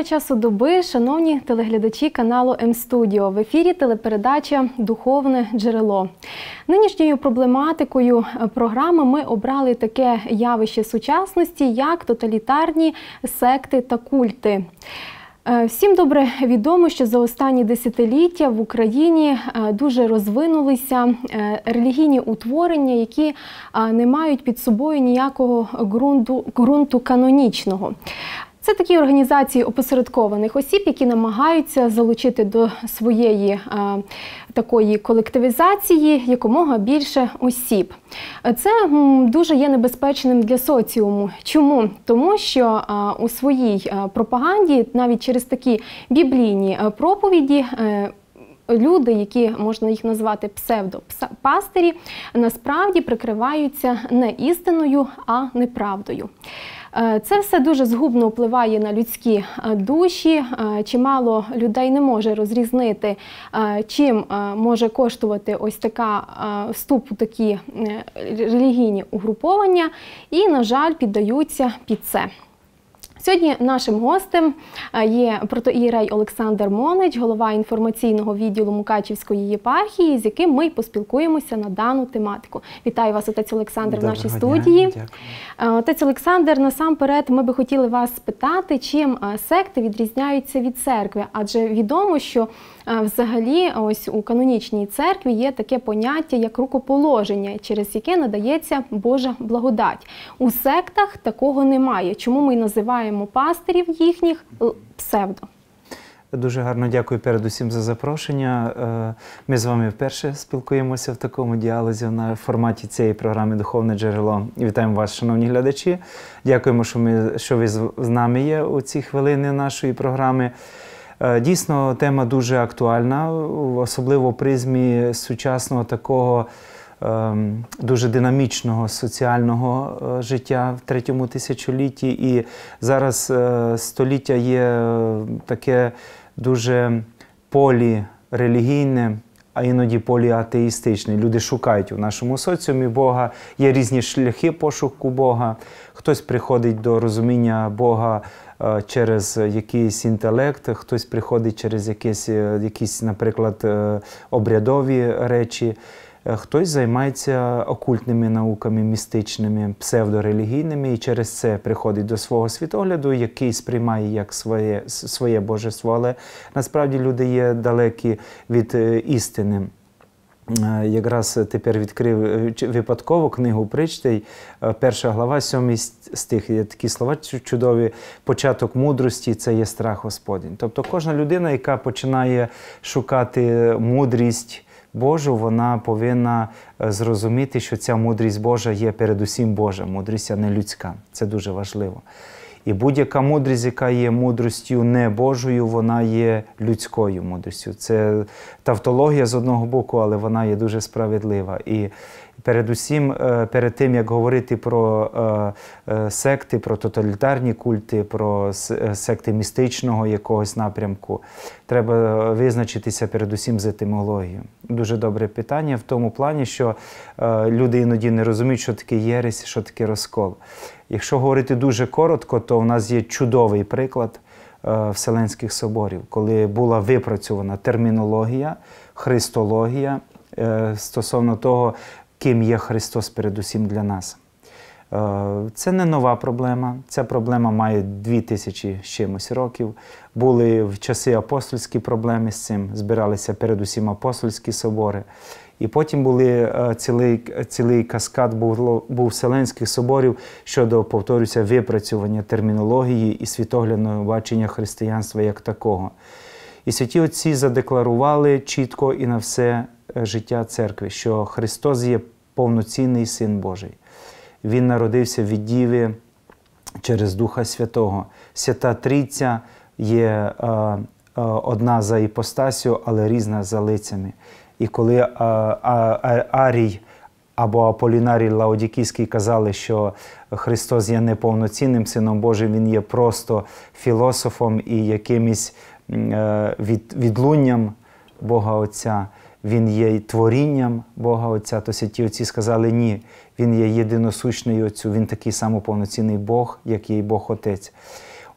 Доброго часу доби, шановні телеглядачі каналу М-Студіо. В ефірі телепередача Духовне джерело. Нинішньою проблематикою е, програми ми обрали таке явище сучасності, як тоталітарні секти та культи. Е, всім добре відомо, що за останні десятиліття в Україні е, дуже розвинулися релігійні утворення, які не мають під собою ніякого ґрунту, ґрунту канонічного. Це такі організації опосередкованих осіб, які намагаються залучити до своєї а, е, такої колективізації якомога більше осіб. Це дуже є небезпечним для соціуму. Чому? Тому що а, е, у своїй е, пропаганді, навіть через такі біблійні проповіді, Люди, які можна їх назвати псевдопастирі, насправді прикриваються не істиною, а неправдою. Е, це все дуже згубно впливає на людські е, душі. Е, чимало людей не може розрізнити, чим може коштувати ось така вступ у такі релігійні угруповання, і, на жаль, піддаються під це. Сьогодні нашим гостем е, є протоірей Олександр Монич, голова інформаційного відділу Мукачівської єпархії, з яким ми поспілкуємося на дану тематику. Вітаю вас, отець Олександр, Доброго в нашій студії. Дякую. Е, отець Олександр, насамперед, ми би хотіли вас спитати, чим е, секти відрізняються від церкви, адже відомо, що Взагалі, ось у канонічній церкві є таке поняття як рукоположення, через яке надається Божа благодать. У сектах такого немає. Чому ми називаємо пастирів їхніх псевдо? Дуже гарно дякую передусім за запрошення. Е, ми з вами вперше спілкуємося в такому діалозі на форматі цієї програми Духовне джерело. Вітаємо вас, шановні глядачі. Дякуємо, що ми що ви з нами є у ці хвилини нашої програми. Е, дійсно, тема дуже актуальна, особливо в призмі сучасного такого ем, дуже динамічного соціального е, життя в третьому тисячолітті. І зараз е, століття є таке дуже полірелігійне. А іноді поліатеїстичний. Люди шукають у нашому соціумі Бога. Є різні шляхи пошуку Бога. Хтось приходить до розуміння Бога Е, через якийсь інтелект, хтось приходить через якісь, е, якісь наприклад, е, обрядові речі. Хтось займається окультними науками, містичними, псевдорелігійними, і через це приходить до свого світогляду, який сприймає як своє своє божество. Але насправді люди є далекі від істини. Е, якраз тепер відкрив е, випадково книгу причтей, е, перша глава, сьомий стих. Є такі слова чудові, початок мудрості це є страх Господень. Тобто кожна людина, яка починає шукати мудрість. Божу, вона повинна зрозуміти, що ця мудрість Божа є передусім Божа, мудрість а не людська. Це дуже важливо. І будь-яка мудрість, яка є мудростю не Божою, вона є людською мудрістю. Це тавтологія з одного боку, але вона є дуже справедлива. І передусім, е, перед тим як говорити про е, е, секти, про тоталітарні культи, про секти містичного якогось напрямку, треба визначитися передусім з етимологією. Дуже добре питання в тому плані, що люди іноді не розуміють, що таке єресь, що таке розкол. Якщо говорити дуже коротко, то в нас є чудовий приклад е, Вселенських соборів, коли була випрацьована термінологія, христологія е, стосовно того, ким є Христос передусім для нас. Е, це не нова проблема. Ця проблема має дві тисячі чимось років. Були в часи апостольські проблеми з цим, збиралися передусім апостольські собори. І потім були е, цілий цілий каскад був, був вселенських соборів щодо повторюся випрацювання термінології і світоглядного бачення християнства як такого. І святі отці задекларували чітко і на все е, життя церкви, що Христос є повноцінний син Божий. Він народився від Діви через Духа Святого. Свята Трійця є е, одна за іпостасю, але різна за лицями. І коли е, Арій або Аполінарій Лаодікійський казали, що Христос є неповноцінним Сином Божим, Він є просто філософом і якимось е, відлунням Бога Отця. Він є творінням Бога Отця, то святі отці сказали ні. Він є єдиносущний Отцю, він такий самоповноцінний Бог, як і Бог Отець.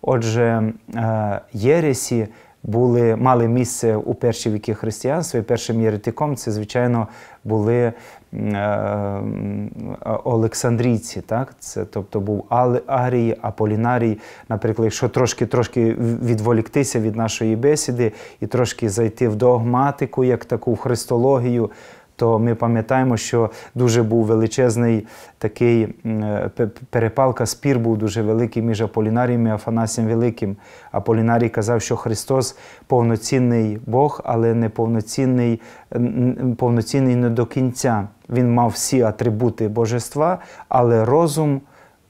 Отже, е, Єресі були, мали місце у перші віки християнства, і першим єретиком це, звичайно, були е, Олександрійці. Так? Це, Тобто був Агрій, Аполінарій, наприклад, якщо трошки трошки відволіктися від нашої бесіди і трошки зайти в догматику, як таку в христологію то ми пам'ятаємо, що дуже був величезний такий перепалка, спір був дуже великий між Аполінарієм і Афанасієм Великим. Аполінарій казав, що Христос повноцінний Бог, але не повноцінний, повноцінний не до кінця. Він мав всі атрибути божества, але розум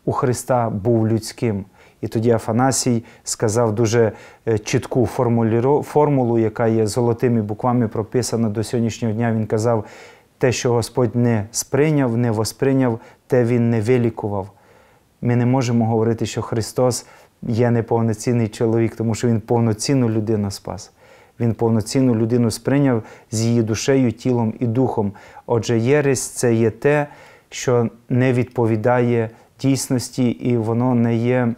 у Христа був людським. І тоді Афанасій сказав дуже е, чітку формулу, яка є золотими буквами прописана до сьогоднішнього дня. Він казав: те, що Господь не сприйняв, не восприйняв, те Він не вилікував. Ми не можемо говорити, що Христос є неповноцінний чоловік, тому що Він повноцінну людину спас. Він повноцінну людину сприйняв з її душею, тілом і духом. Отже, єресь це є те, що не відповідає дійсності, і воно не є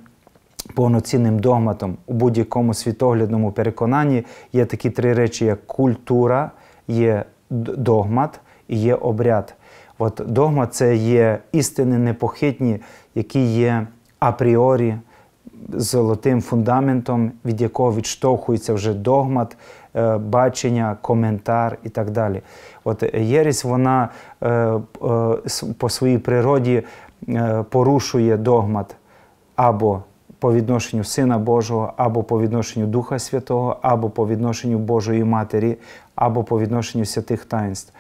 повноцінним догматом у будь-якому світоглядному переконанні є такі три речі: як культура, є догмат і є обряд. От догма це є істини непохитні, які є апріорі золотим фундаментом, від якого відштовхується вже догмат, е, бачення, коментар і так далі. От Єріс, вона е, е, по своїй природі порушує догмат або по відношенню Сина Божого, або по відношенню Духа Святого, або по відношенню Божої Матері, або по відношенню святих таїнств.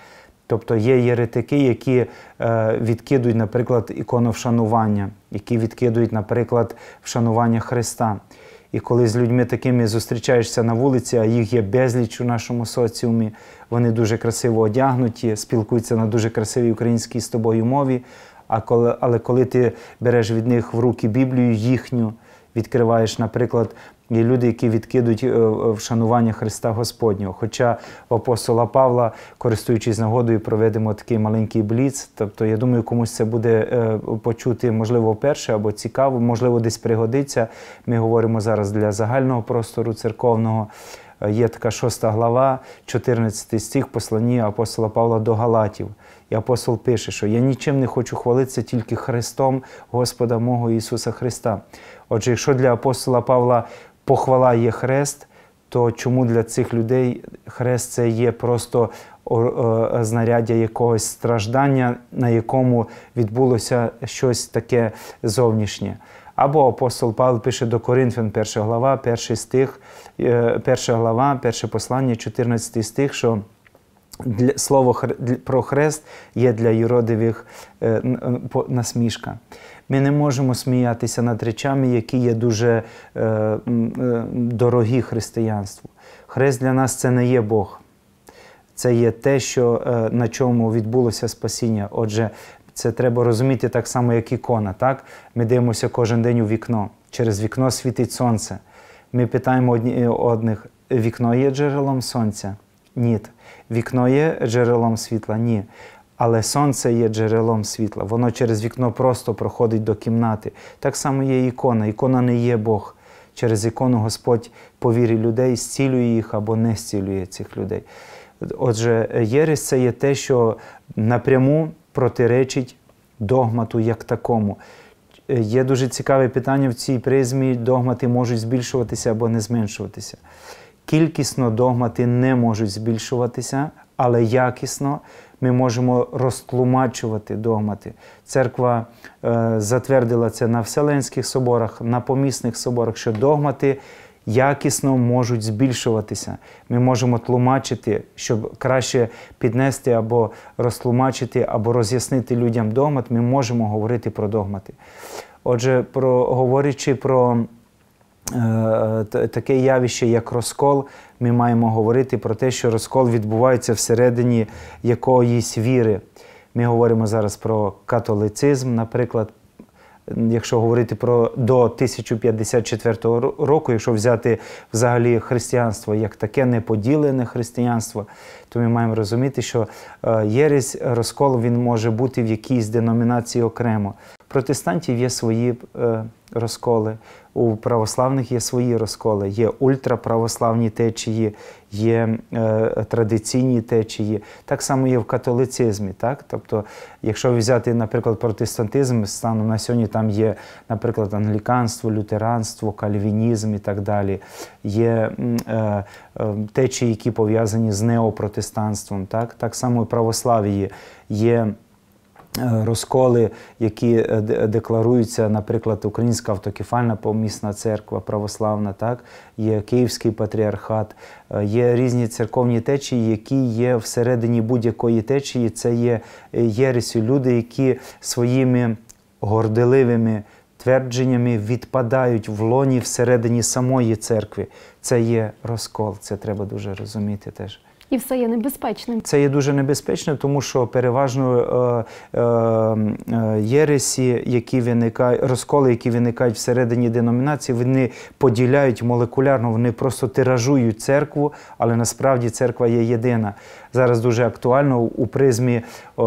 Тобто є єретики, які е, відкидують, наприклад, ікону вшанування, які відкидують, наприклад, вшанування Христа. І коли з людьми такими зустрічаєшся на вулиці, а їх є безліч у нашому соціумі, вони дуже красиво одягнуті, спілкуються на дуже красивій українській з тобою мові. А коли, але коли ти береш від них в руки Біблію їхню, відкриваєш, наприклад, є люди, які відкидуть е, е, вшанування Христа Господнього. Хоча у апостола Павла, користуючись нагодою, проведемо такий маленький бліц. Тобто, я думаю, комусь це буде е, почути, можливо, перше або цікаво, можливо, десь пригодиться. Ми говоримо зараз для загального простору церковного. Є така шоста глава, 14 стих послання апостола Павла до Галатів. І апостол пише, що я нічим не хочу хвалитися тільки Христом Господа мого Ісуса Христа. Отже, якщо для апостола Павла похвала є хрест, то чому для цих людей хрест це є просто знаряддя якогось страждання, на якому відбулося щось таке зовнішнє? Або апостол Павло пише до Коринфян, перша глава, перший стих, е, перша глава, перше послання, 14 стих, що для, Слово про хрест є для юродивих е, насмішка. Ми не можемо сміятися над речами, які є дуже е, е, дорогі християнству. Хрест для нас це не є Бог. Це є те, що, е, на чому відбулося спасіння. Отже, це треба розуміти так само, як ікона. Так? Ми дивимося кожен день у вікно. Через вікно світить сонце. Ми питаємо одні е, одних: вікно є джерелом сонця? Ні. Вікно є джерелом світла? Ні. Але сонце є джерелом світла. Воно через вікно просто проходить до кімнати. Так само є ікона. Ікона не є Бог. Через ікону Господь по вірі людей зцілює їх або не зцілює цих людей. Отже, єресь це є те, що напряму протиречить догмату як такому. Є дуже цікаве питання в цій призмі: догмати можуть збільшуватися або не зменшуватися. Кількісно догмати не можуть збільшуватися, але якісно ми можемо розтлумачувати догмати. Церква е, затвердила це на Вселенських соборах, на помісних соборах, що догмати якісно можуть збільшуватися. Ми можемо тлумачити, щоб краще піднести або розтлумачити, або роз'яснити людям догмат, ми можемо говорити про догмати. Отже, про говорячи про Е, таке явище, як розкол, ми маємо говорити про те, що розкол відбувається всередині якоїсь віри. Ми говоримо зараз про католицизм, наприклад. Якщо говорити про до 1054 року, якщо взяти взагалі християнство як таке неподілене християнство, то ми маємо розуміти, що е, єресь розкол він може бути в якійсь деномінації окремо протестантів є свої е, розколи, у православних є свої розколи, є ультраправославні течії, є е, традиційні течії. Так само є в католицизмі. Так? Тобто, якщо взяти, наприклад, протестантизм, станом на сьогодні там є, наприклад, англіканство, лютеранство, кальвінізм і так далі, є е, е, течії, які пов'язані з неопротестанством. Так так само і православ'ї є. Е, розколи, які е, е, декларуються, наприклад, Українська автокефальна помісна церква православна, так є Київський патріархат, є різні церковні течії, які є всередині будь-якої течії. Це є єресю, люди, які своїми горделивими твердженнями відпадають в лоні всередині самої церкви. Це є розкол, це треба дуже розуміти теж. І все є небезпечним. Це є дуже небезпечно, тому що переважно е, е, е, єресі, які виникають, розколи, які виникають всередині деномінації, вони поділяють молекулярно, вони просто тиражують церкву, але насправді церква є єдина зараз дуже актуально у призмі е, е,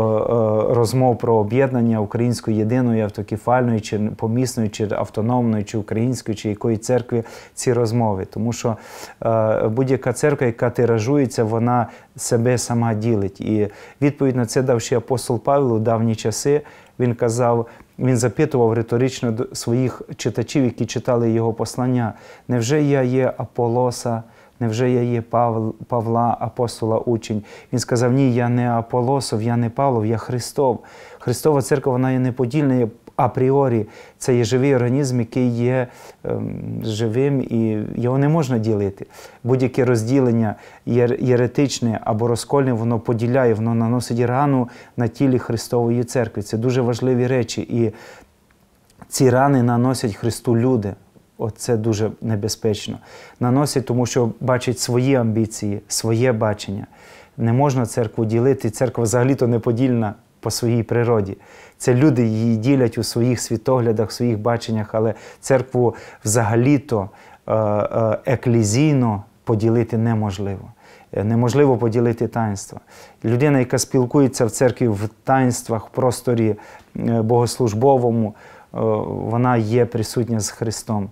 розмов про об'єднання української єдиної автокефальної, чи помісної, чи автономної, чи української, чи якої церкви ці розмови. Тому що е, будь-яка церква, яка тиражується, вона себе сама ділить. І відповідь на це дав ще апостол Павло у давні часи. Він казав. Він запитував риторично своїх читачів, які читали його послання. Невже я є Аполоса? Невже я є Павл Павла, апостола, учень? Він сказав: Ні, я не Аполосов, я не Павлов, я Христов. Христова церква вона є неподільна є апріорі. Це є живий організм, який є ем, живим і його не можна ділити. Будь-яке розділення єретичне або розкольне, воно поділяє, воно наносить рану на тілі Христової церкви. Це дуже важливі речі. І ці рани наносять Христу люди. Оце дуже небезпечно. Наносить, тому що бачить свої амбіції, своє бачення. Не можна церкву ділити. Церква взагалі-то неподільна по своїй природі. Це люди її ділять у своїх світоглядах, своїх баченнях, але церкву взагалі-то е, е, еклізійно поділити неможливо. Е, неможливо поділити таїнства. Людина, яка спілкується в церкві в таїнствах, в просторі богослужбовому, вона є присутня з Христом.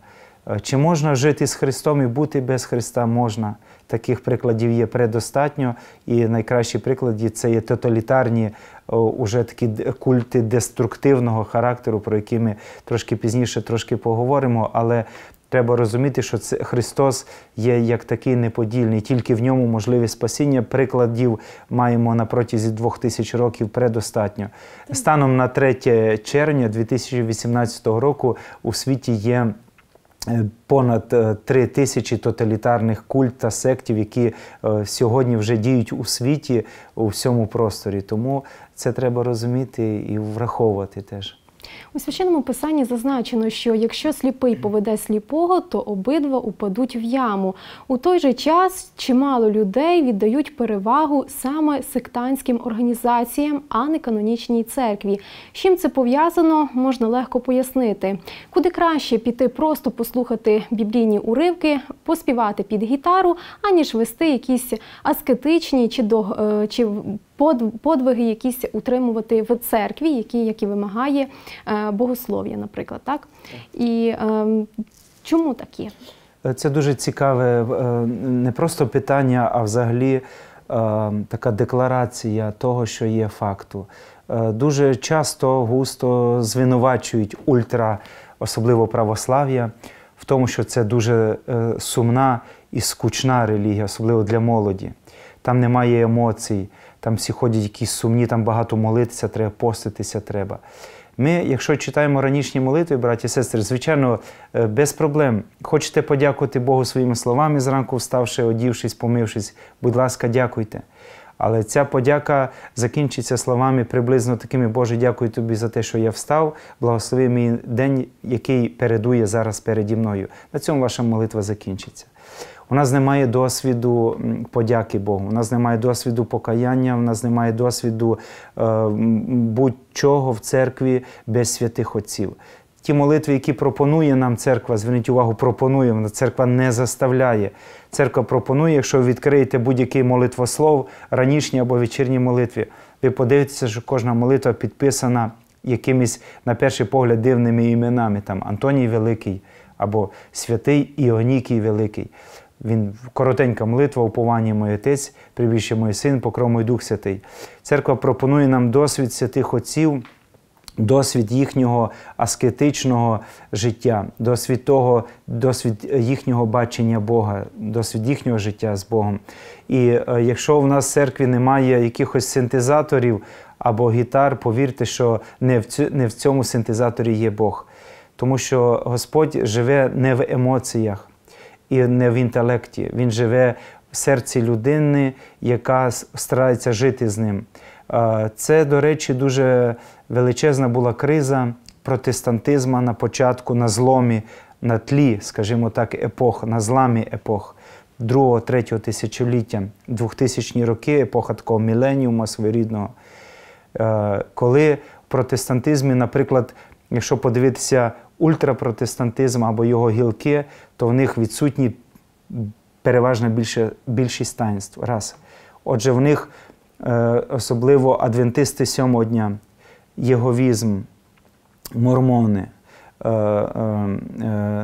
Е, чи можна жити з Христом і бути без Христа можна? Таких прикладів є предостатньо, і найкращі приклади це є тоталітарні е, уже такі культи деструктивного характеру, про які ми трошки пізніше трошки поговоримо. Але треба розуміти, що це Христос є як такий неподільний, тільки в ньому можливі спасіння. Прикладів маємо на протязі двох тисяч років предостатньо. Станом на 3 червня 2018 року у світі є. Понад е, три тисячі тоталітарних культ та сектів, які е, сьогодні вже діють у світі у всьому просторі, тому це треба розуміти і враховувати теж. У священному писанні зазначено, що якщо сліпий поведе сліпого, то обидва упадуть в яму. У той же час чимало людей віддають перевагу саме сектантським організаціям, а не канонічній церкві. З чим це пов'язано, можна легко пояснити. Куди краще піти просто послухати біблійні уривки, поспівати під гітару, аніж вести якісь аскетичні чи до е, чи подвиги якісь утримувати в церкві, які як вимагає е, богослов'я, наприклад. так? І ем, чому такі? Е, це дуже цікаве, е, не просто питання, а взагалі така декларація того, що є факту. Дуже часто густо звинувачують ультра, особливо православ'я, в тому, що це дуже сумна і скучна релігія, особливо для молоді. Там немає емоцій там всі ходять якісь сумні, там багато молитися, треба поститися треба. Ми, якщо читаємо ранішні молитви, браті і сестри, звичайно, е, без проблем. Хочете подякувати Богу своїми словами, зранку вставши, одівшись, помившись, будь ласка, дякуйте. Але ця подяка закінчиться словами приблизно такими: Боже, дякую тобі за те, що я встав, благослови мій день, який передує зараз переді мною. На цьому ваша молитва закінчиться. У нас немає досвіду подяки Богу, у нас немає досвіду покаяння, у нас немає досвіду е, будь-чого в церкві без святих отців. Ті молитви, які пропонує нам церква, зверніть увагу, пропонує. Вона церква не заставляє. Церква пропонує, якщо ви відкриєте будь-який молитвослов, ранішні або вечірні молитві, ви подивитеся, що кожна молитва підписана якимись, на перший погляд, дивними іменами, там Антоній Великий або Святий Іонікій Великий. Він коротенька молитва, уповання моє отець, прибіще мій син, покров мій Дух Святий. Церква пропонує нам досвід святих отців, досвід їхнього аскетичного життя, досвід того, досвід їхнього бачення Бога, досвід їхнього життя з Богом. І е, якщо в нас в церкві немає якихось синтезаторів або гітар, повірте, що не в цьому синтезаторі є Бог, тому що Господь живе не в емоціях і не в інтелекті. Він живе в серці людини, яка старається жити з ним. Це, до речі, дуже величезна була криза протестантизму на початку, на зломі, на тлі, скажімо так, епох, на зламі епох. 2-3 тисячоліття, 2000-ні роки, епоха такого міленіума своєрідного, коли в протестантизмі, наприклад, якщо подивитися ультрапротестантизм або його гілки, то в них відсутні переважна більше, більшість таїнств. Раз. Отже, в них е, особливо адвентисти сьомого дня, єговізм, мормони. Е, е,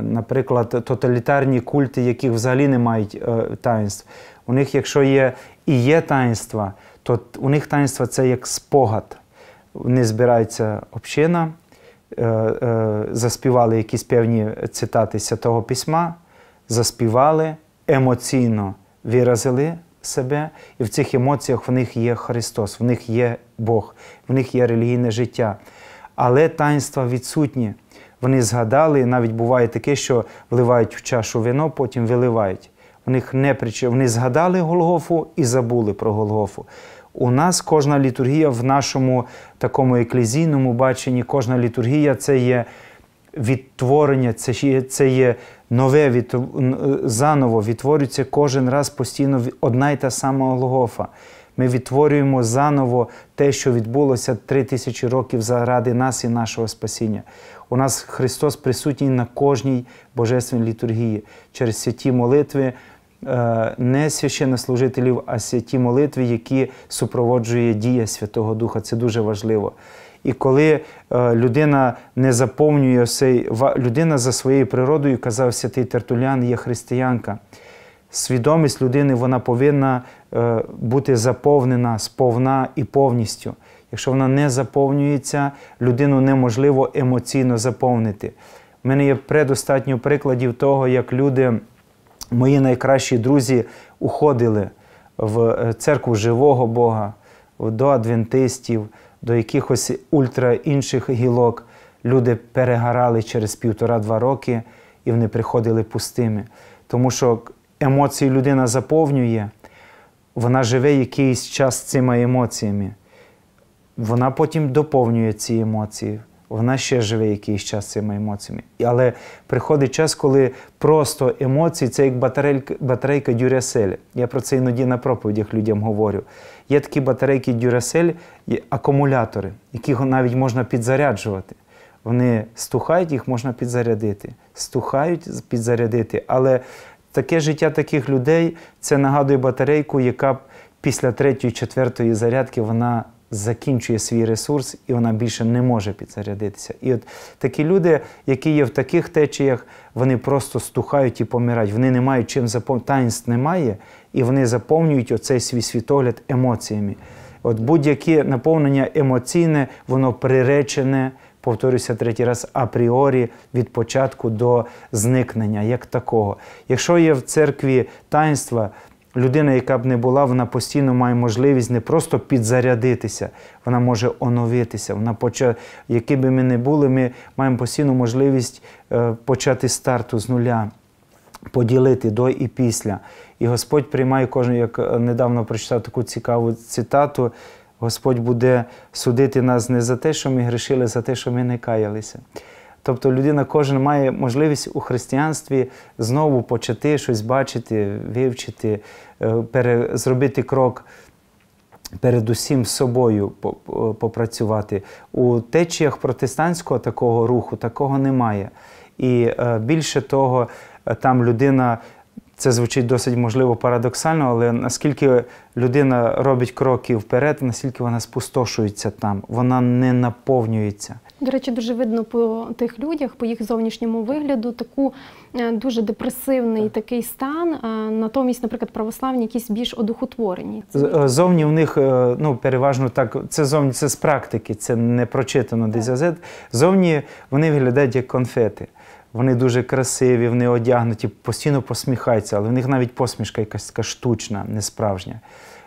наприклад, тоталітарні культи, яких взагалі не мають таїнств. У них, якщо є і є таїнства, то у них таїнства це як спогад. вони збирається община, Е, е, заспівали якісь певні цитати святого письма, заспівали, емоційно виразили себе, і в цих емоціях в них є Христос, в них є Бог, в них є релігійне життя. Але таїнства відсутні. Вони згадали, навіть буває таке, що вливають в чашу вино, потім виливають. У них не причина. Вони згадали Голгофу і забули про Голгофу. У нас кожна літургія в нашому такому еклезійному баченні, кожна літургія це є відтворення, це є, це є нове від, е, заново відтворюється кожен раз постійно одна й та сама Логофа. Ми відтворюємо заново те, що відбулося три тисячі років заради нас і нашого спасіння. У нас Христос присутній на кожній божественній літургії через святі молитви. Е, не священнослужителів, а святі молитви, які супроводжує дія Святого Духа. Це дуже важливо. І коли е, людина не заповнює цей людина за своєю природою, казав святий Тертулян, є християнка. Свідомість людини вона повинна е, бути заповнена сповна і повністю. Якщо вона не заповнюється, людину неможливо емоційно заповнити. У мене є предостатньо прикладів того, як люди Мої найкращі друзі уходили в е, церкву живого Бога, до адвентистів, до якихось ультра інших гілок. Люди перегорали через півтора-два роки і вони приходили пустими. Тому що емоції людина заповнює, вона живе якийсь час цими емоціями. Вона потім доповнює ці емоції вона ще живе якийсь час цими емоціями. Але приходить час, коли просто емоції це як батарейка батарейка дюрясель. Я про це іноді на проповідях людям говорю. Є такі батарейки Дюрасель, акумулятори, які навіть можна підзаряджувати. Вони стухають, їх можна підзарядити, стухають підзарядити. Але таке життя таких людей це нагадує батарейку, яка після третьої, четвертої зарядки вона закінчує свій ресурс, і вона більше не може підзарядитися. І от такі люди, які є в таких течіях, вони просто стухають і помирають. Вони не мають чим заповнити, таїнств немає, і вони заповнюють оцей свій світогляд емоціями. От будь-яке наповнення емоційне, воно приречене. Повторюся третій раз апріорі від початку до зникнення, як такого. Якщо є в церкві таїнства, Людина, яка б не була, вона постійно має можливість не просто підзарядитися, вона може оновитися. Вона поча... Які би ми не були, ми маємо постійну можливість е, почати старту з нуля, поділити до і після. І Господь приймає кожен, як е, недавно прочитав таку цікаву цитату. Господь буде судити нас не за те, що ми грішили, а за те, що ми не каялися. Тобто людина кожен має можливість у християнстві знову почати щось бачити, вивчити, е, пере, зробити крок передусім з собою попрацювати. У течіях протестантського такого руху такого немає. І е, більше того, е, там людина. Це звучить досить можливо парадоксально, але наскільки людина робить кроки вперед, наскільки вона спустошується там, вона не наповнюється. До речі, дуже видно по тих людях, по їх зовнішньому вигляду, таку е, дуже депресивний такий стан. Е, натомість, наприклад, православні якісь більш одухотворені. Е, зовні у них ну переважно так. Це зовні це з практики, це не прочитано десь газет. Зовні вони виглядають як конфети. Вони дуже красиві, вони одягнуті, постійно посміхаються, але в них навіть посмішка якась така штучна, несправжня.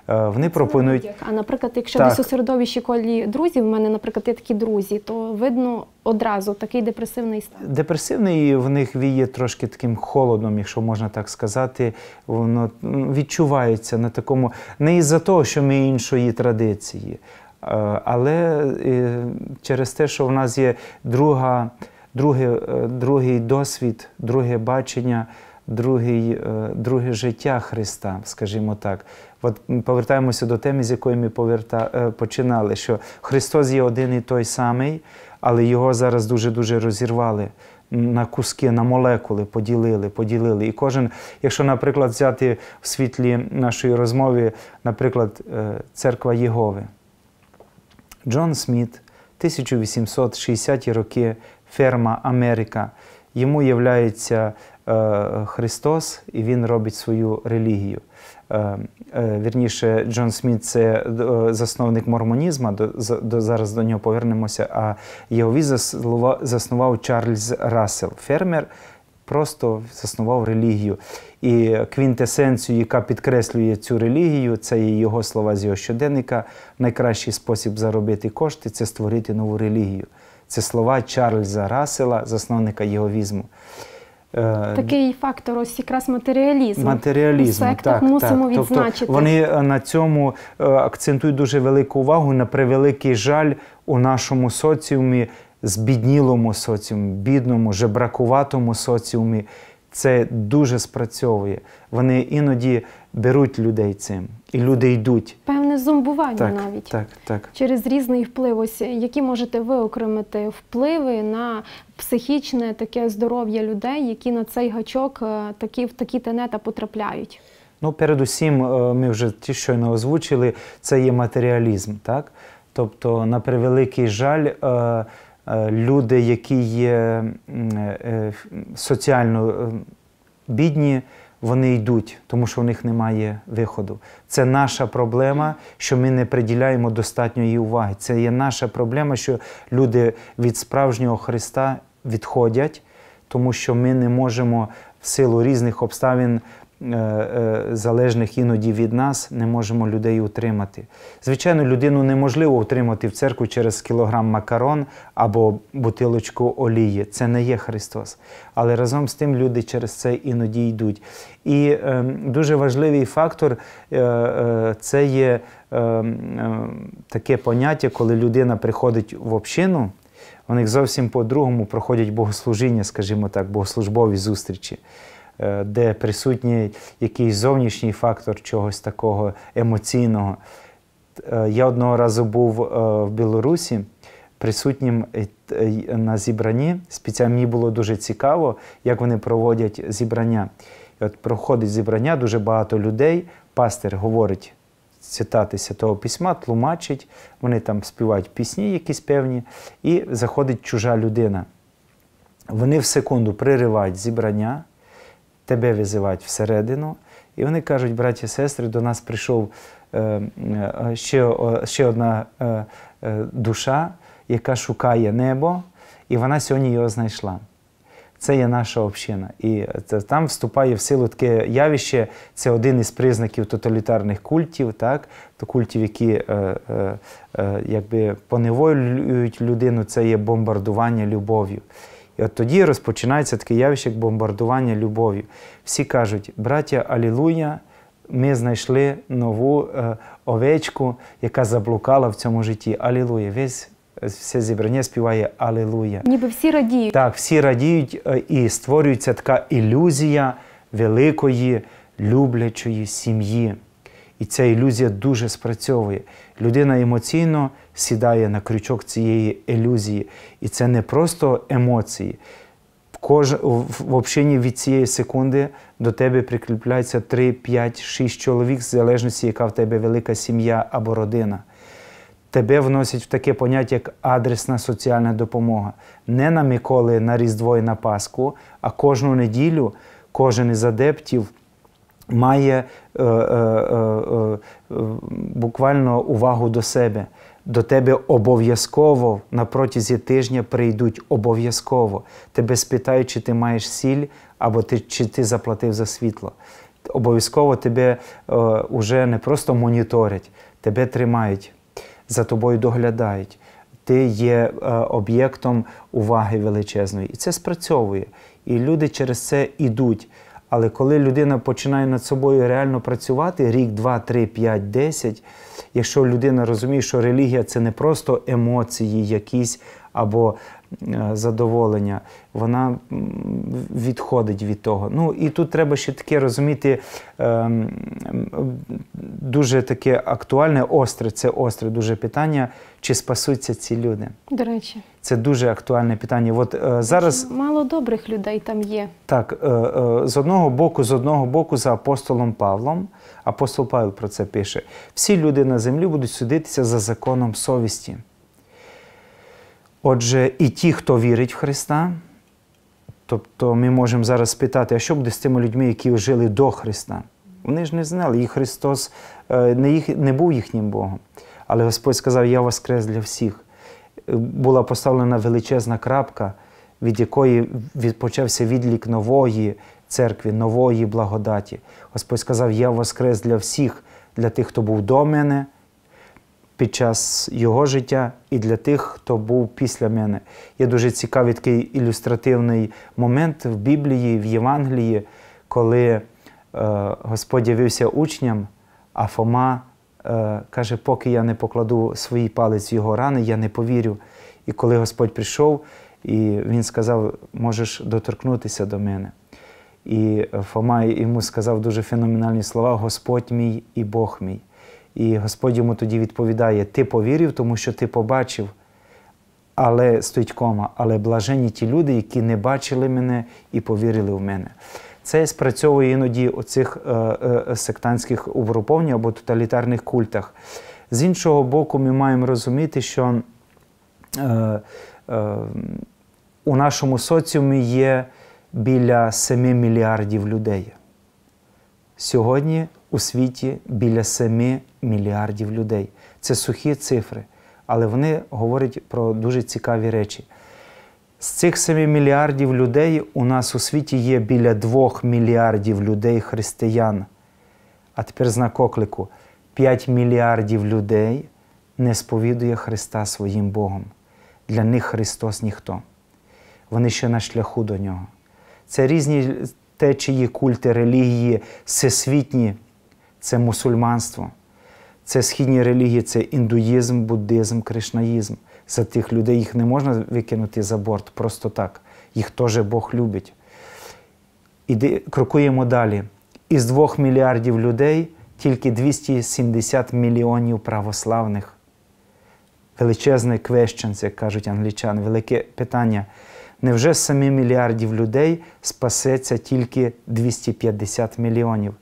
Е, вони пропонують. А наприклад, якщо десь у середовищі колі друзів, в мене, наприклад, є такі друзі, то видно одразу такий депресивний стан. Депресивний в них віє трошки таким холодом, якщо можна так сказати. Воно відчувається на такому, не із-за того, що ми іншої традиції, е, але е, через те, що в нас є друга, другий, другий досвід, друге бачення. Другий, друге життя Христа, скажімо так, От повертаємося до теми, з якої ми поверта... Е, починали, що Христос є один і той самий, але його зараз дуже-дуже розірвали. На куски, на молекули поділили, поділили. І кожен, якщо, наприклад, взяти в світлі нашої розмови, наприклад, е, церква Єгови. Джон Сміт, 1860-ті роки, ферма Америка. Йому являється е, Христос, і він робить свою релігію. Е, е, вірніше, Джон Сміт це е, засновник мормонізму, до, до, зараз до нього повернемося. А Єгові заснував Чарльз Рассел, фермер, просто заснував релігію. І квінтесенцію, яка підкреслює цю релігію, це є його слова з його щоденника. Найкращий спосіб заробити кошти це створити нову релігію. Це слова Чарльза Рассела, засновника єговізму. Е, Такий фактор, ось якраз матеріалізм. Матеріалізм, так, так. мусимо так. Тобто відзначити. Тобто Вони е, на цьому е, акцентують дуже велику увагу на превеликий жаль у нашому соціумі, збіднілому соціумі, бідному, жебракуватому соціумі. Це дуже спрацьовує. Вони іноді беруть людей цим, і люди йдуть. Певне зомбування так, навіть так, так. через різний вплив. Ось які можете виокремити впливи на психічне таке здоров'я людей, які на цей гачок е, такі в такі тенета потрапляють. Ну, передусім, е, ми вже ті щойно озвучили, це є матеріалізм, так. Тобто, на превеликий жаль, е, Е, люди, які є е, соціально е, бідні, вони йдуть, тому що у них немає виходу. Це наша проблема, що ми не приділяємо достатньої уваги. Це є наша проблема, що люди від справжнього Христа відходять, тому що ми не можемо в силу різних обставин Е, е, залежних іноді від нас, не можемо людей утримати. Звичайно, людину неможливо утримати в церкву через кілограм макарон або бутилочку олії. Це не є Христос. Але разом з тим люди через це іноді йдуть. І е, дуже важливий фактор е, е це є таке поняття, коли людина приходить в общину. У них зовсім по-другому проходять богослужіння, скажімо так, богослужбові зустрічі. Е, де присутній якийсь зовнішній фактор чогось такого емоційного. Е, я одного разу був е, в Білорусі присутнім на зібранні. Спеціально мені було дуже цікаво, як вони проводять зібрання. от проходить зібрання, дуже багато людей. Пастир говорить цитати Святого письма, тлумачить, вони там співають пісні, якісь певні, і заходить чужа людина. Вони в секунду приривають зібрання тебе визивають всередину. І вони кажуть, браті і сестри, до нас прийшов е, е, ще ще одна е, душа, яка шукає небо, і вона сьогодні його знайшла. Це є наша община. І там вступає в силу таке явище, це один із признаків тоталітарних культів, так? То культів, які е, е, е, якби поневолюють людину, це є бомбардування любов'ю. І от тоді розпочинається таке явище, як бомбардування любов'ю. Всі кажуть, браття, алілуя, ми знайшли нову е, овечку, яка заблукала в цьому житті. Алілуя. Весь е, все зібрання співає Алілуя. Ніби всі радіють. Так, всі радіють е, і створюється така ілюзія великої люблячої сім'ї. І ця ілюзія дуже спрацьовує. Людина емоційно сідає на крючок цієї ілюзії. І це не просто емоції. Кож... В общині від цієї секунди до тебе прикріпляється 3, 5, 6 чоловік, в залежності, яка в тебе велика сім'я або родина. Тебе вносять в таке поняття, як адресна соціальна допомога. Не на Миколи на Різдво і на Пасху, а кожну неділю кожен із адептів має е, е, е, е, буквально увагу до себе. До тебе обов'язково на протязі тижня прийдуть обов'язково. Тебе спитають, чи ти маєш сіль, або ти, чи ти заплатив за світло. Обов'язково тебе вже е, не просто моніторять, тебе тримають, за тобою доглядають. Ти є е, об'єктом уваги величезної. І це спрацьовує. І люди через це йдуть. Але коли людина починає над собою реально працювати, рік, два, три, п'ять, десять, якщо людина розуміє, що релігія це не просто емоції якісь або Е, задоволення, вона відходить від того. Ну і тут треба ще таке розуміти е, дуже таке актуальне, остре, це остре дуже питання, чи спасуться ці люди. До речі, це дуже актуальне питання. От е, зараз мало добрих людей там є. Так, з одного боку, з одного боку, за апостолом Павлом. Апостол Павел про це пише: всі люди на землі будуть судитися за законом совісті. Отже, і ті, хто вірить в Христа, тобто ми можемо зараз спитати, а що буде з тими людьми, які жили до Христа? Вони ж не знали, і Христос е, не їх, не був їхнім Богом. Але Господь сказав: Я воскрес для всіх. Е, була поставлена величезна крапка, від якої почався відлік нової церкви, нової благодаті. Господь сказав: Я воскрес для всіх, для тих, хто був до мене, під час його життя і для тих, хто був після мене. Є дуже цікавий такий ілюстративний момент в Біблії, в Євангелії, коли е, Господь явився учням, а Фома е, каже, поки я не покладу свої палець в його рани, я не повірю. І коли Господь прийшов, і він сказав, можеш доторкнутися до мене. І Фома йому сказав дуже феноменальні слова: Господь мій і Бог мій. І Господь йому тоді відповідає: Ти повірив, тому що ти побачив. Але стоїть кома, але блажені ті люди, які не бачили мене і повірили в мене. Це спрацьовує іноді у цих е, е, сектантських угруповнях або тоталітарних культах. З іншого боку, ми маємо розуміти, що е, е, у нашому соціумі є біля 7 мільярдів людей. Сьогодні у світі біля 7 мільярдів людей. Це сухі цифри, але вони говорять про дуже цікаві речі. З цих 7 мільярдів людей у нас у світі є біля 2 мільярдів людей християн. А тепер знак оклику: 5 мільярдів людей не сповідує Христа своїм Богом. Для них Христос ніхто. Вони ще на шляху до Нього. Це різні течії, культи, релігії, всесвітні це мусульманство, це східні релігії, це індуїзм, буддизм, кришнаїзм. За тих людей їх не можна викинути за борт просто так. Їх теж Бог любить. І крокуємо далі. Із двох мільярдів людей тільки 270 мільйонів православних. Величезне квещенс, як кажуть англічани, велике питання. Невже з 7 мільярдів людей спасеться тільки 250 мільйонів?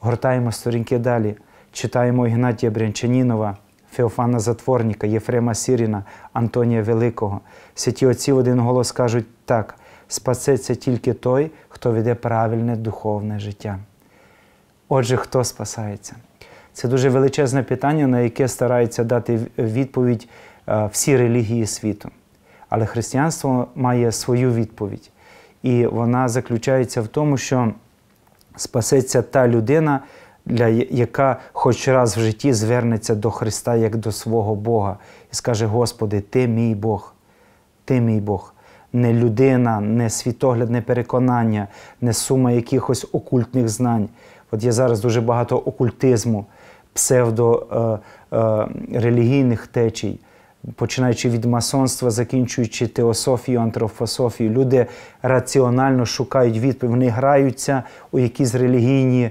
Гортаємо сторінки далі, читаємо Ігнатія Брянчанінова, Феофана Затворника, Єфрема Сіріна, Антонія Великого. Святі отці в один голос кажуть так: спасеться тільки той, хто веде правильне духовне життя. Отже, хто спасається? Це дуже величезне питання, на яке стараються дати відповідь е, всі релігії світу. Але християнство має свою відповідь. І вона заключається в тому, що спасеться та людина, для яка хоч раз в житті звернеться до Христа як до свого Бога, і скаже: Господи, Ти мій Бог, Ти мій Бог. Не людина, не світогляд, не переконання, не сума якихось окультних знань. От є зараз дуже багато окультизму, псевдорелігійних е, е, течій, починаючи від масонства, закінчуючи теософію, антропософію, люди раціонально шукають відповідь, вони граються у якісь релігійні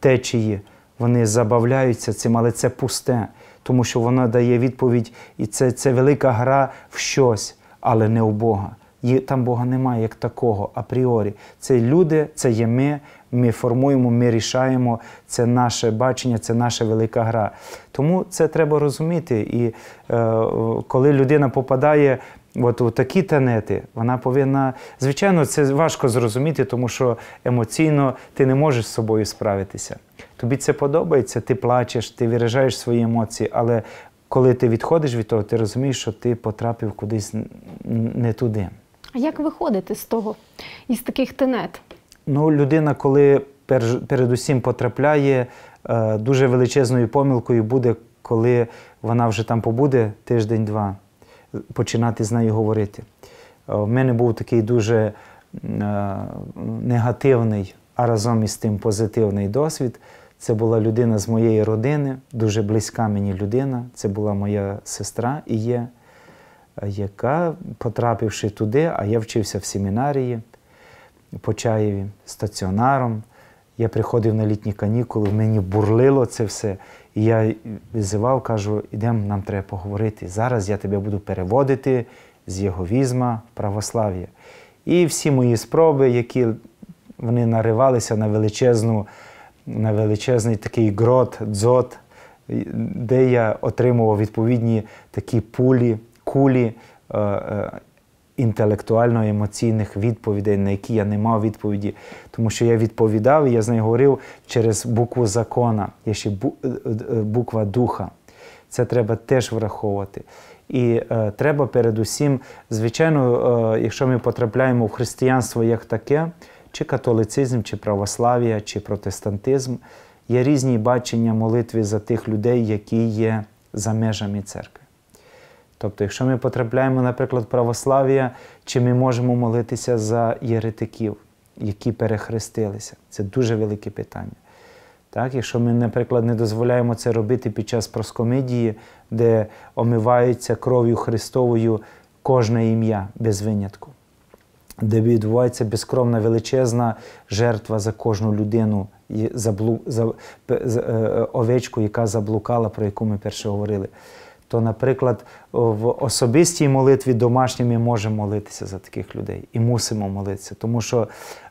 течії, вони забавляються цим, але це пусте, тому що вона дає відповідь, і це, це велика гра в щось, але не у Бога. там Бога немає як такого апріорі. Це люди, це є ми, ми формуємо, ми рішаємо. Це наше бачення, це наша велика гра. Тому це треба розуміти. І е, коли людина попадає. От у такі танети, вона повинна. Звичайно, це важко зрозуміти, тому що емоційно ти не можеш з собою справитися. Тобі це подобається, ти плачеш, ти виражаєш свої емоції, але коли ти відходиш від того, ти розумієш, що ти потрапив кудись не туди. А як виходити з того, із таких тенет? Ну, людина, коли передусім потрапляє, е, дуже величезною помилкою буде, коли вона вже там побуде тиждень-два, е, починати з нею говорити. У е, мене був такий дуже негативний, а разом із тим позитивний досвід. Це була людина з моєї родини, дуже близька мені людина. Це була моя сестра і є, яка, потрапивши туди, а я вчився в семінарії. По чаєві стаціонаром. Я приходив на літні канікули, мені бурлило це все. І я визивав, кажу, ідемо, нам треба поговорити. Зараз я тебе буду переводити з єговізма в православ'я. І всі мої спроби, які вони наривалися на величезну, на величезний такий грот, дзот, де я отримував відповідні такі пулі, кулі. Е, е, інтелектуально-емоційних відповідей, на які я не мав відповіді, тому що я відповідав і я з нею говорив через букву закона, є ще е, е, буква духа. Це треба теж враховувати. І е, треба передусім, звичайно, е, якщо ми потрапляємо в християнство як таке, чи католицизм, чи православ'я, чи протестантизм, є різні бачення молитви за тих людей, які є за межами церкви. Тобто, якщо ми потрапляємо, наприклад, православ'я, чи ми можемо молитися за єретиків, які перехрестилися? Це дуже велике питання. Так, Якщо ми, наприклад, не дозволяємо це робити під час проскомедії, де омивається кров'ю Христовою кожне ім'я без винятку, де відбувається безкромна величезна жертва за кожну людину, і за, блу... за... за овечку, яка заблукала, про яку ми перше говорили то, наприклад, в особистій молитві домашній ми можемо молитися за таких людей і мусимо молитися, тому що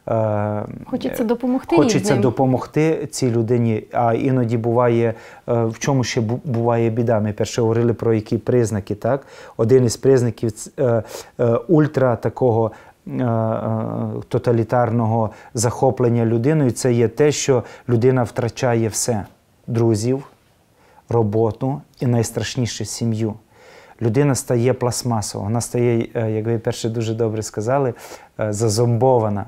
е, хочеться допомогти Хочеться різним. допомогти цій людині. А іноді буває е, в чому ще буває біда. Ми перше говорили про які признаки. Так, один із признаків е, е, ультра такого. Е, е, тоталітарного захоплення людиною це є те, що людина втрачає все друзів, роботу і найстрашніше сім'ю. Людина стає пластмасова, вона стає, е, як ви перше дуже добре сказали, е, зазомбована.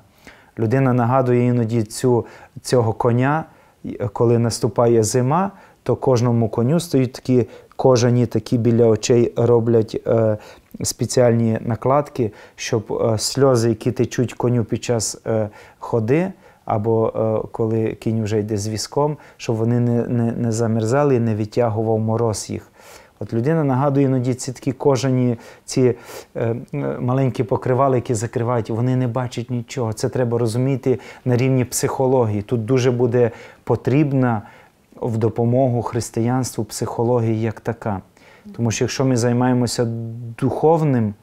Людина нагадує іноді цю, цього коня, е, коли наступає зима, то кожному коню стоїть такі кожані, такі біля очей роблять е, спеціальні накладки, щоб е, сльози, які течуть коню під час е, ходи або е, коли кінь вже йде з візком, щоб вони не не, не замерзали і не відтягував мороз їх. От людина нагадує іноді ці такі кожані, ці е, маленькі покривали, які закривають, вони не бачать нічого. Це треба розуміти на рівні психології. Тут дуже буде потрібна в допомогу християнству психології як така. Тому що якщо ми займаємося духовним,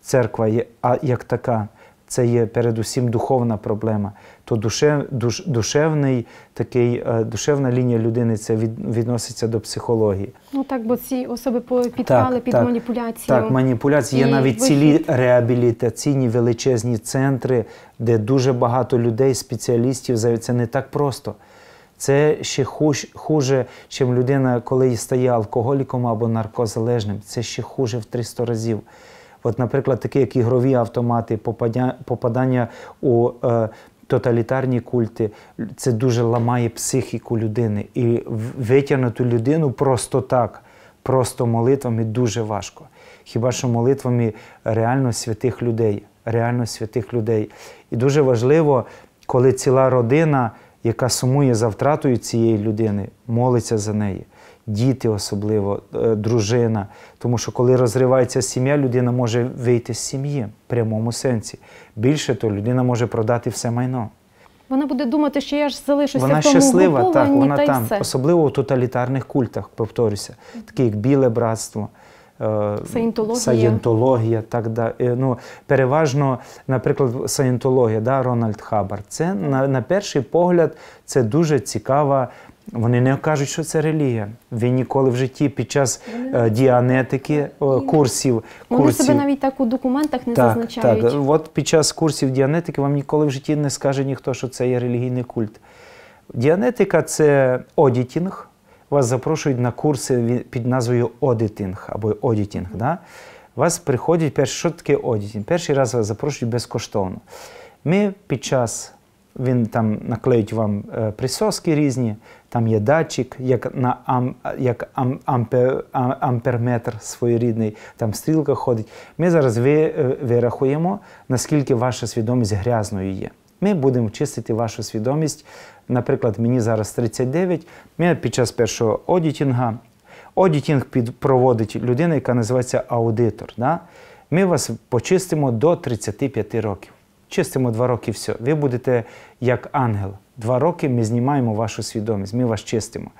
церква є, а як така, це є передусім духовна проблема. То душе, душ, душевний такий, е, душевна лінія людини це від, відноситься до психології. Ну так, бо ці особи підпали так, під так, маніпуляцію. Так, маніпуляції. Є навіть вихід. цілі реабілітаційні величезні центри, де дуже багато людей, спеціалістів це не так просто. Це ще хуж, хуже, ніж людина, коли стає алкоголіком або наркозалежним. Це ще хуже в 300 разів. От, наприклад, такі як ігрові автомати, попадання попадання у е, тоталітарні культи, це дуже ламає психіку людини. І витягнути людину просто так, просто молитвами дуже важко. Хіба що молитвами реально святих людей, реально святих людей. І дуже важливо, коли ціла родина, яка сумує за втратою цієї людини, молиться за неї діти, особливо е, дружина. Тому що коли розривається сім'я, людина може вийти з сім'ї в прямому сенсі. Більше то людина може продати все майно. Вона буде думати, що я ж залишуся. Вона в тому щаслива, так вона та там, все. особливо у тоталітарних культах, повторюся, такі як біле братство. Е, саєнтологія. Саєнтологія, так, да, е, ну, переважно, наприклад, саєнтологія, да, Рональд Хабар. Це на, на перший погляд, це дуже цікава. Вони не кажуть, що це релігія. Він ніколи в житті під час е, діанетики е, курсів, курсів. Вони себе навіть так у документах не так, зазначають. Так, От під час курсів діанетики вам ніколи в житті не скаже ніхто, що це є релігійний культ. Діанетика це одітінг вас запрошують на курси під назвою Одитинг або Одітінг. Да? Вас приходять перше, що таке одітінг? Перший раз вас запрошують безкоштовно. Ми під час він там наклеїть вам е, присоски різні, там є датчик, як на ам, як ам, ампер, ам, амперметр своєрідний, там стрілка ходить. Ми зараз ви, е, вирахуємо, наскільки ваша свідомість грязною є. Ми будемо чистити вашу свідомість Наприклад, мені зараз 39, мене під час першого одітінга. Одітінг проводить людина, яка називається аудитор. Да? Ми вас почистимо до 35 років. Чистимо два роки все. Ви будете як ангел. Два роки ми знімаємо вашу свідомість, ми вас чистимо.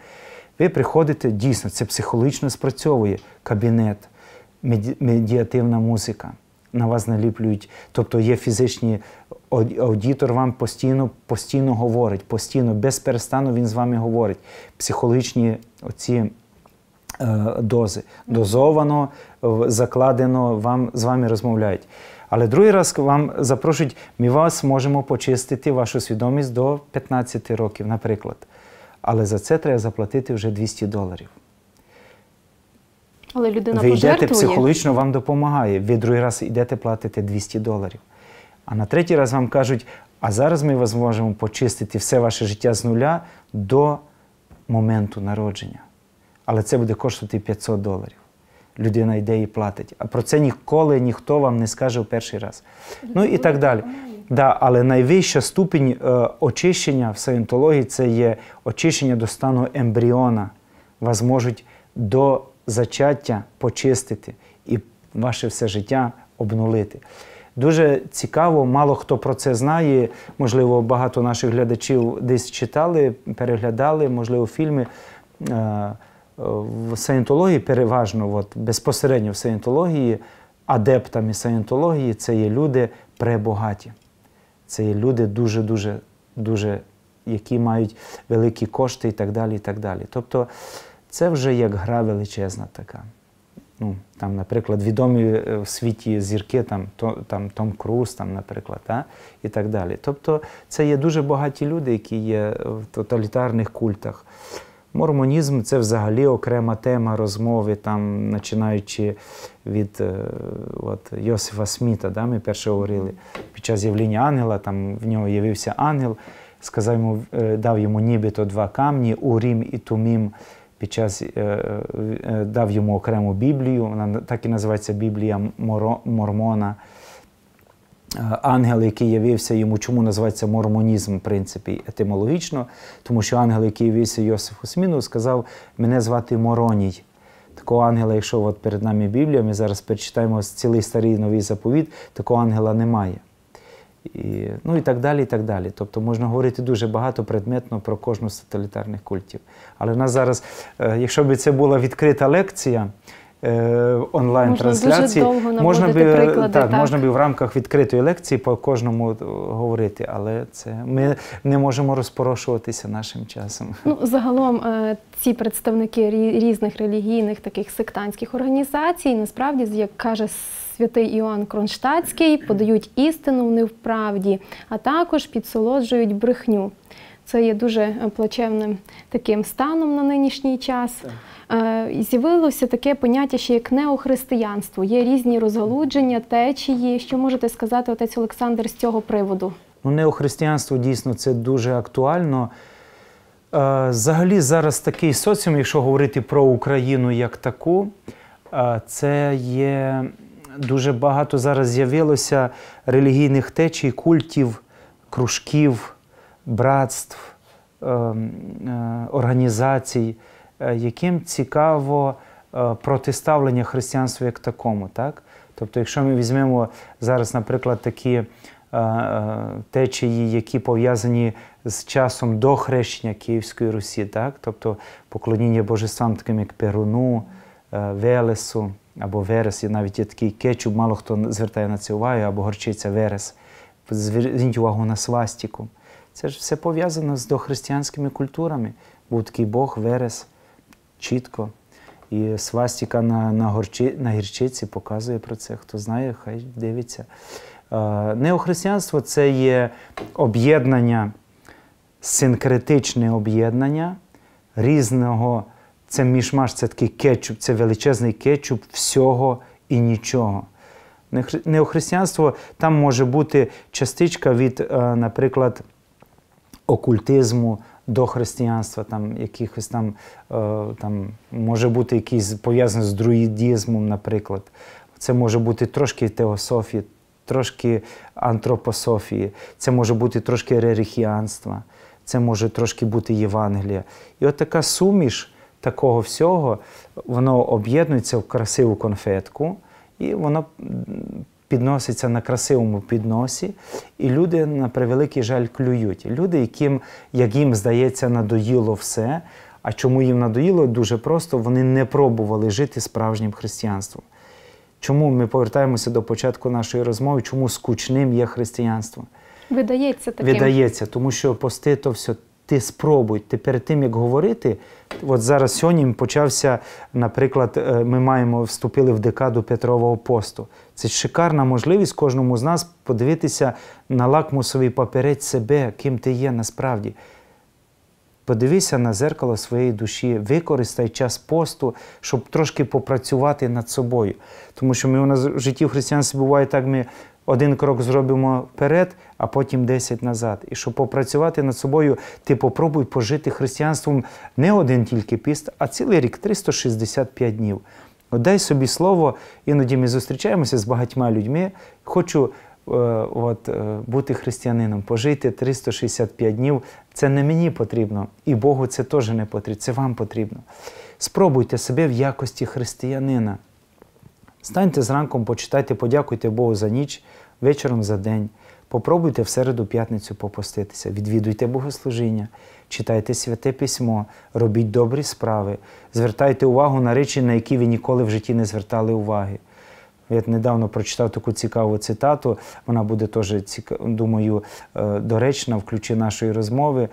Ви приходите, дійсно, це психологічно спрацьовує кабінет, медіативна музика на вас наліплюють. Тобто є фізичні аудітор вам постійно постійно говорить, постійно, без перестану він з вами говорить. Психологічні оці е, дози. Дозовано, закладено, вам з вами розмовляють. Але другий раз вам запрошують, ми вас можемо почистити вашу свідомість до 15 років, наприклад. Але за це треба заплатити вже 200 доларів. Але людина ви пожертвує. йдете, психологічно вам допомагає. Ви другий раз йдете, платите 200 доларів. А на третій раз вам кажуть, а зараз ми вас можемо почистити все ваше життя з нуля до моменту народження. Але це буде коштувати 500 доларів. Людина йде і платить. А про це ніколи ніхто вам не скаже в перший раз. Ну і так далі. Да, Але найвища ступінь е, очищення в саєнтології це є очищення до стану ембріона. Вас можуть до зачаття почистити і ваше все життя обнулити. Дуже цікаво, мало хто про це знає. Можливо, багато наших глядачів десь читали, переглядали, можливо, фільми. Е, в саєнтології переважно, от, безпосередньо в саєнтології, адептами саєнтології це є люди пребогаті. Це є люди дуже-дуже, дуже, які мають великі кошти і так далі. і так далі. Тобто це вже як гра величезна така. Ну, там, Наприклад, відомі е, в світі зірки, там то, там Том Круз, там, наприклад, та? і так далі. Тобто це є дуже багаті люди, які є в тоталітарних культах. Мормонізм це взагалі окрема тема розмови, там, починаючи від е, от, Йосифа Сміта, да, ми перше говорили під час явління ангела, там в нього явився ангел, сказав йому, е, дав йому нібито два камні, урім і тумім під час е, е, е, дав йому окрему Біблію, вона так і називається Біблія Мормона. Ангел, який явився йому, чому називається мормонізм, в принципі, етимологічно, тому що ангел, який явився Йосифу Сміну, сказав: Мене звати Мороній. Такого ангела, якщо от перед нами Біблія, ми зараз перечитаємо цілий старий новий заповіт, такого ангела немає і ну і так далі. і так далі. Тобто можна говорити дуже багато предметно про кожну з тоталітарних культів. Але в нас зараз, е, якщо б це була відкрита лекція е, онлайн-трансляції, можна, можна е, так, так, можна б в рамках відкритої лекції по кожному говорити, але це ми не можемо розпорошуватися нашим часом. Ну загалом ці представники різних релігійних таких сектантських організацій, насправді як каже святий Іоанн Кронштадтський, подають істину не в правді, а також підсолоджують брехню. Це є дуже е, плачевним таким станом на нинішній час. Е, з'явилося таке поняття, ще як неохристиянство. Є різні розгалудження, течії. Що можете сказати, отець Олександр, з цього приводу? Ну, неохристиянство дійсно це дуже актуально. Е, взагалі, зараз такий соціум, якщо говорити про Україну як таку, це є дуже багато зараз з'явилося релігійних течій, культів, кружків, братств, ем, е, організацій, е, яким цікаво е, протиставлення християнству як такому. Так? Тобто, якщо ми візьмемо зараз, наприклад, такі течії, які пов'язані з часом до хрещення Київської Русі, так? тобто поклоніння божествам, таким як Перуну, Велесу, або верес, і навіть є такий кетчуп, мало хто звертає на це увагу, або горчиця верес. Зверніть увагу на свастіку. Це ж все пов'язано з дохристиянськими культурами. Був такий Бог, верес, чітко. І свастіка на на, горчи, на гірчиці показує про це. Хто знає, хай дивиться. Е, неохристиянство це є об'єднання, синкретичне об'єднання різного це мішмаш, це такий кетчуп, це величезний кетчуп всього і нічого. Неохристиянство там може бути частичка від, е, наприклад, окультизму до християнства, там якихось там е, там може бути якийсь пов'язаний з друїдізмом, наприклад. Це може бути трошки теософії, трошки антропософії, це може бути трошки рерихіанства, це може трошки бути Євангелія. І от така суміш такого всього, воно об'єднується в красиву конфетку, і воно підноситься на красивому підносі. І люди, на превеликий жаль, клюють. Люди, яким, як їм здається, надоїло все. А чому їм надоїло? Дуже просто вони не пробували жити справжнім християнством. Чому ми повертаємося до початку нашої розмови? Чому скучним є християнство? Видається таким. Видається, тому що пости то все ти спробуй ти перед тим як говорити. От зараз сьогодні почався, наприклад, е, ми маємо вступили в декаду Петрового посту. Це шикарна можливість кожному з нас подивитися на лакмусовий папірець себе, ким ти є насправді. Подивися на зеркало своєї душі, використай час посту, щоб трошки попрацювати над собою. Тому що ми у нас в житті в християнстві буває так, ми один крок зробимо вперед, а потім 10 назад. І щоб попрацювати над собою, ти попробуй пожити християнством не один тільки піст, а цілий рік 365 днів. Дай собі слово, іноді ми зустрічаємося з багатьма людьми. Хочу е, от, е, бути християнином, пожити 365 днів. Це не мені потрібно, і Богу це теж не потрібно, це вам потрібно. Спробуйте себе в якості християнина. Станьте зранком, почитайте, подякуйте Богу за ніч, вечором за день. Попробуйте в середу п'ятницю попоститися, відвідуйте богослужіння, читайте святе письмо, робіть добрі справи, звертайте увагу на речі, на які ви ніколи в житті не звертали уваги. Я недавно прочитав таку цікаву цитату, вона буде теж, думаю, е, доречна в ключі нашої розмови.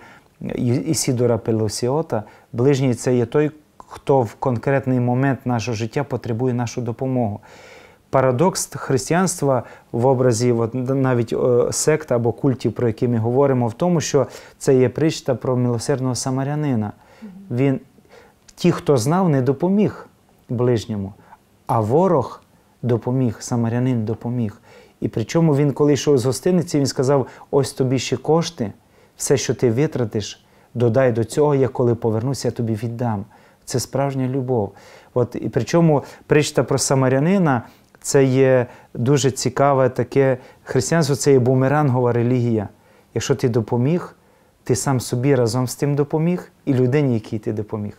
Ісідора Пелосіота, ближній це є той, хто в конкретний момент нашого життя потребує нашу допомогу. Парадокс християнства в образі от, навіть е, сект або культів, про які ми говоримо, в тому, що це є причта про милосердного самарянина. Він, Ті, хто знав, не допоміг ближньому, а ворог допоміг, самарянин допоміг. І причому він, коли йшов з гостиниці, він сказав: ось тобі ще кошти, все, що ти витратиш, додай до цього, я коли повернуся, я тобі віддам це справжня любов. От, І причому причта про самарянина це є дуже цікаве таке християнство, це є бумерангова релігія. Якщо ти допоміг, ти сам собі разом з тим допоміг і людині, якій ти допоміг.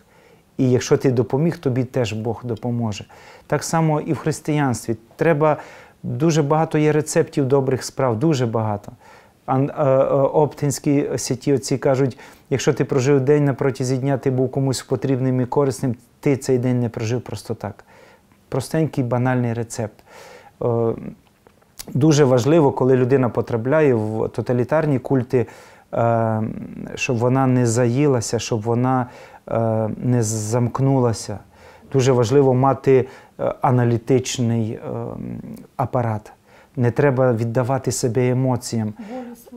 І якщо ти допоміг, тобі теж Бог допоможе. Так само і в християнстві. Треба дуже багато є рецептів добрих справ, дуже багато. Е, е, оптинські сіті оці кажуть, якщо ти прожив день на протязі дня, ти був комусь потрібним і корисним, ти цей день не прожив просто так. Простенький банальний рецепт. Е, дуже важливо, коли людина потрапляє в тоталітарні культи, щоб вона не заїлася, щоб вона не замкнулася. Дуже важливо мати аналітичний апарат. Не треба віддавати себе емоціям.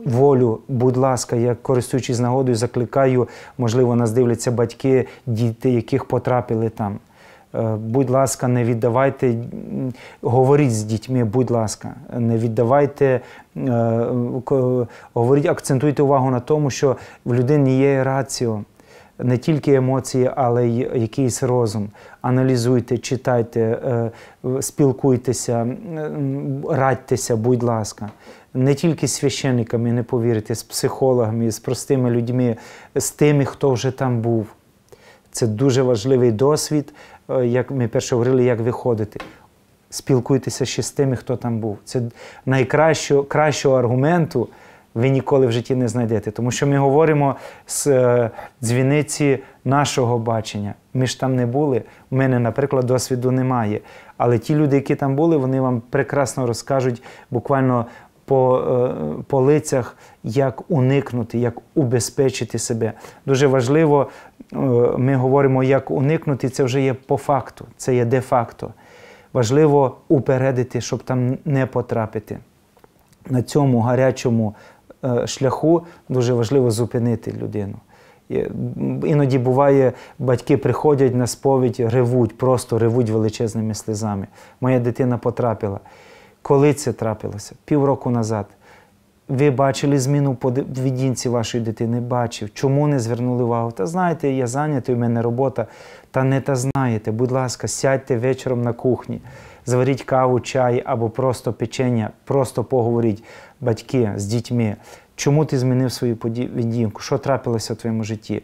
Волю, будь ласка, я користуючись нагодою, закликаю, можливо, нас дивляться батьки, діти, яких потрапили там. Е, будь ласка, не віддавайте, говоріть з дітьми, будь ласка, не віддавайте, е, говоріть, акцентуйте увагу на тому, що в людині є раціо не тільки емоції, але й якийсь розум. Аналізуйте, читайте, е, спілкуйтеся, радьтеся, будь ласка. Не тільки з священниками, не повірите, з психологами, з простими людьми, з тими, хто вже там був. Це дуже важливий досвід, е, як ми перше говорили, як виходити. Спілкуйтеся ще з тими, хто там був. Це найкращого аргументу ви ніколи в житті не знайдете. Тому що ми говоримо з е, дзвіниці нашого бачення. Ми ж там не були. У мене, наприклад, досвіду немає. Але ті люди, які там були, вони вам прекрасно розкажуть буквально по, е, по лицях, як уникнути, як убезпечити себе. Дуже важливо, е, ми говоримо, як уникнути, це вже є по факту, це є де-факто. Важливо упередити, щоб там не потрапити. На цьому гарячому Е, шляху дуже важливо зупинити людину. Іноді буває, батьки приходять на сповідь, ревуть, просто ревуть величезними слезами. Моя дитина потрапила. Коли це трапилося? Півроку назад. Ви бачили зміну в відінці вашої дитини? Бачив. Чому не звернули увагу? Та знаєте, я зайнятий, у мене робота. Та не та знаєте. Будь ласка, сядьте вечором на кухні, заваріть каву, чай або просто печення, просто поговоріть батьки з дітьми, чому ти змінив свою поведінку, що трапилося в твоєму житті,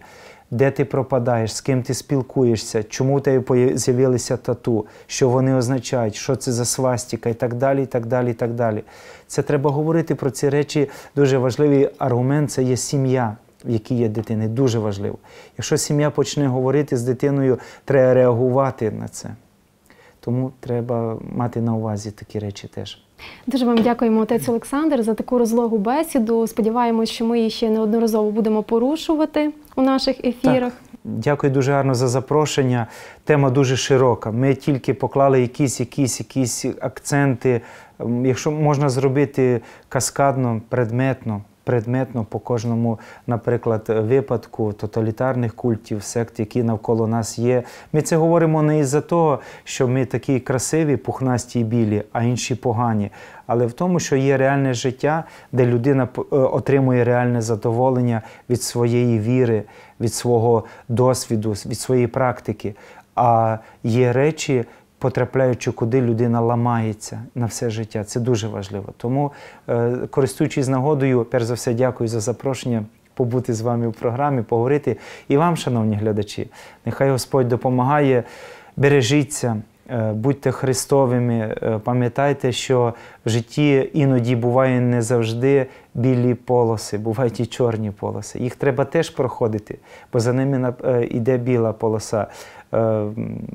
де ти пропадаєш, з ким ти спілкуєшся, чому у тебе з'явилися тату, що вони означають, що це за свастіка і так далі. і так далі, і так далі. Це треба говорити про ці речі. Дуже важливий аргумент це є сім'я. В якій є дитини, дуже важливо. Якщо сім'я почне говорити з дитиною, треба реагувати на це. Тому треба мати на увазі такі речі теж. Дуже вам дякуємо, отець Олександр, за таку розлогу бесіду. Сподіваємось, що ми її ще неодноразово будемо порушувати у наших ефірах. Так. Дякую дуже гарно за запрошення. Тема дуже широка. Ми тільки поклали якісь, якісь, якісь акценти. Якщо можна зробити каскадно, предметно предметно по кожному, наприклад, випадку тоталітарних культів, сект, які навколо нас є. Ми це говоримо не із-за того, що ми такі красиві, пухнасті і білі, а інші погані, але в тому, що є реальне життя, де людина е, отримує реальне задоволення від своєї віри, від свого досвіду, від своєї практики. А є речі потрапляючи куди людина ламається на все життя. Це дуже важливо. Тому, е, користуючись нагодою, перш за все, дякую за запрошення. Побути з вами в програмі, поговорити. І вам, шановні глядачі, нехай Господь допомагає, бережіться, е, будьте Христовими, е, пам'ятайте, що в житті іноді буває не завжди білі полоси, бувають і чорні полоси. Їх треба теж проходити, бо за ними йде біла полоса. Е,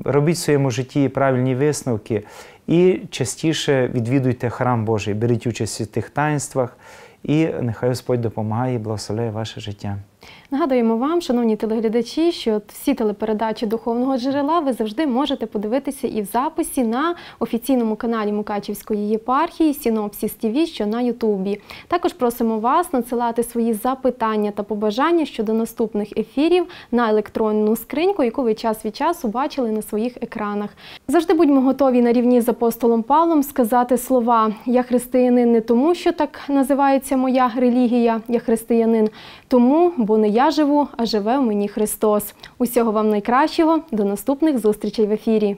робіть в своєму житті правильні висновки і частіше відвідуйте храм Божий, беріть участь у тих таїнствах, і нехай Господь допомагає і благословляє ваше життя. Нагадуємо вам, шановні телеглядачі, що всі телепередачі духовного джерела ви завжди можете подивитися і в записі на офіційному каналі Мукачівської єпархії Сінопсіс ТІВІ, що на Ютубі. Також просимо вас надсилати свої запитання та побажання щодо наступних ефірів на електронну скриньку, яку ви час від часу бачили на своїх екранах. Завжди будьмо готові на рівні з апостолом Павлом сказати слова Я християнин не тому, що так називається моя релігія, я християнин тому, бо не я живу, а живе в мені Христос. Усього вам найкращого. До наступних зустрічей в ефірі.